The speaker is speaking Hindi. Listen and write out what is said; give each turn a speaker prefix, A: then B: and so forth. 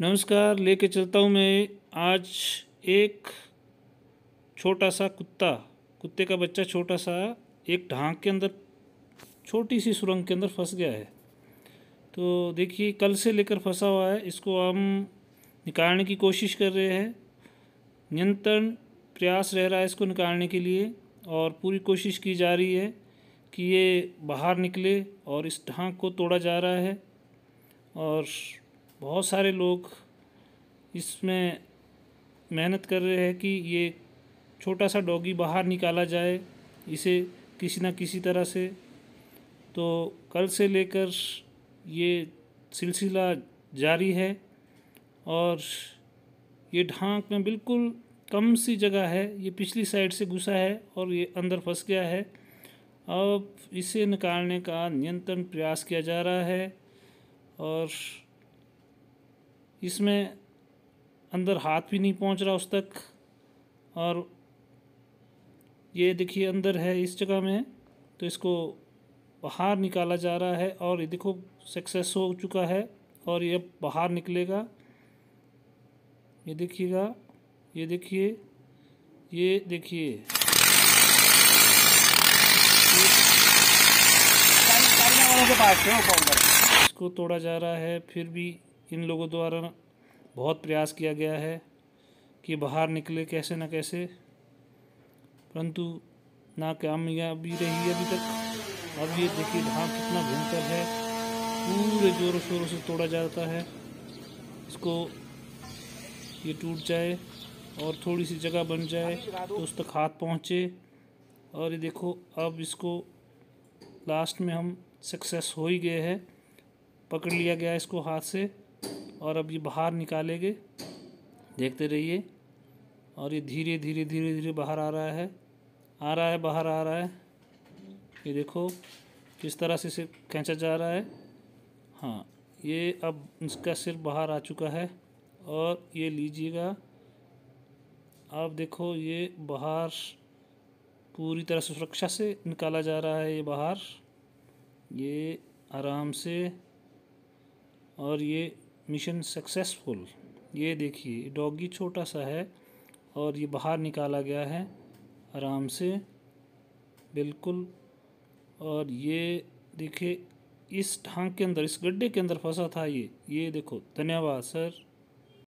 A: नमस्कार लेके चलता हूँ मैं आज एक छोटा सा कुत्ता कुत्ते का बच्चा छोटा सा एक ढांक के अंदर छोटी सी सुरंग के अंदर फंस गया है तो देखिए कल से लेकर फंसा हुआ है इसको हम निकालने की कोशिश कर रहे हैं नियंत्रण प्रयास रह रहा है इसको निकालने के लिए और पूरी कोशिश की जा रही है कि ये बाहर निकले और इस ढांक को तोड़ा जा रहा है और बहुत सारे लोग इसमें मेहनत कर रहे हैं कि ये छोटा सा डॉगी बाहर निकाला जाए इसे किसी ना किसी तरह से तो कल से लेकर ये सिलसिला जारी है और ये ढांक में बिल्कुल कम सी जगह है ये पिछली साइड से घुसा है और ये अंदर फंस गया है अब इसे निकालने का नियंत्रण प्रयास किया जा रहा है और इसमें अंदर हाथ भी नहीं पहुंच रहा उस तक और ये देखिए अंदर है इस जगह में तो इसको बाहर निकाला जा रहा है और ये देखो सक्सेस हो चुका है और ये बाहर निकलेगा ये देखिएगा ये देखिए ये देखिए इसको तोड़ा जा रहा है फिर भी इन लोगों द्वारा बहुत प्रयास किया गया है कि बाहर निकले कैसे ना कैसे परंतु ना कामयाबी रही अभी तक अब ये देखिए धाम कितना भयंकर है पूरे ज़ोरों शोरों से तोड़ा जाता है इसको ये टूट जाए और थोड़ी सी जगह बन जाए तो उस तक हाथ पहुँचे और ये देखो अब इसको लास्ट में हम सक्सेस हो ही गए हैं पकड़ लिया गया इसको हाथ से और अब ये बाहर निकालेंगे देखते रहिए और ये धीरे धीरे धीरे धीरे बाहर आ रहा है आ रहा है बाहर आ रहा है ये देखो किस तरह से इसे खींचा जा रहा है हाँ ये अब इसका सिर बाहर आ चुका है और ये लीजिएगा आप देखो ये बाहर पूरी तरह से सुरक्षा से निकाला जा रहा है ये बाहर ये आराम से और ये मिशन सक्सेसफुल ये देखिए डॉगी छोटा सा है और ये बाहर निकाला गया है आराम से बिल्कुल और ये देखिए इस ढांक के अंदर इस गड्ढे के अंदर फंसा था ये ये देखो धन्यवाद सर